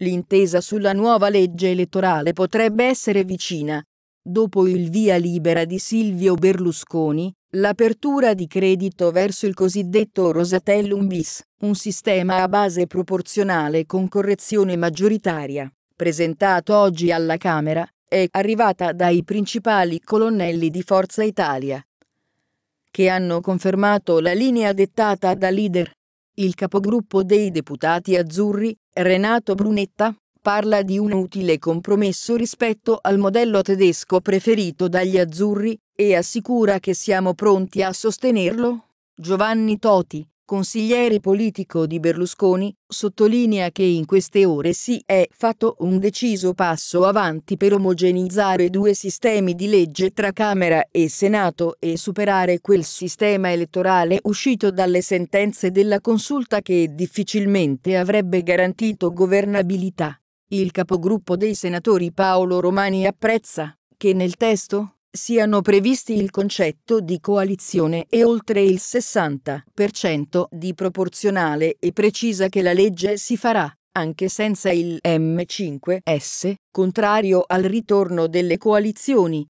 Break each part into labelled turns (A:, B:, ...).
A: l'intesa sulla nuova legge elettorale potrebbe essere vicina. Dopo il via libera di Silvio Berlusconi, l'apertura di credito verso il cosiddetto Rosatellum bis, un sistema a base proporzionale con correzione maggioritaria, presentato oggi alla Camera, è arrivata dai principali colonnelli di Forza Italia, che hanno confermato la linea dettata da leader il capogruppo dei deputati azzurri, Renato Brunetta, parla di un utile compromesso rispetto al modello tedesco preferito dagli azzurri e assicura che siamo pronti a sostenerlo. Giovanni Toti, consigliere politico di Berlusconi, sottolinea che in queste ore si è fatto un deciso passo avanti per omogenizzare due sistemi di legge tra Camera e Senato e superare quel sistema elettorale uscito dalle sentenze della consulta che difficilmente avrebbe garantito governabilità. Il capogruppo dei senatori Paolo Romani apprezza che nel testo siano previsti il concetto di coalizione e oltre il 60% di proporzionale e precisa che la legge si farà, anche senza il M5S, contrario al ritorno delle coalizioni.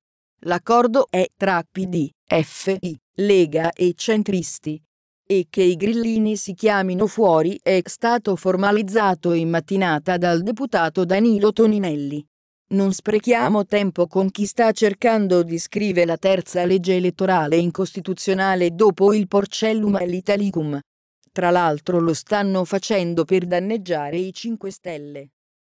A: L'accordo è tra PD, FI, Lega e Centristi. E che i grillini si chiamino fuori è stato formalizzato in mattinata dal deputato Danilo Toninelli non sprechiamo tempo con chi sta cercando di scrivere la terza legge elettorale incostituzionale dopo il porcellum e l'italicum. Tra l'altro lo stanno facendo per danneggiare i 5 Stelle.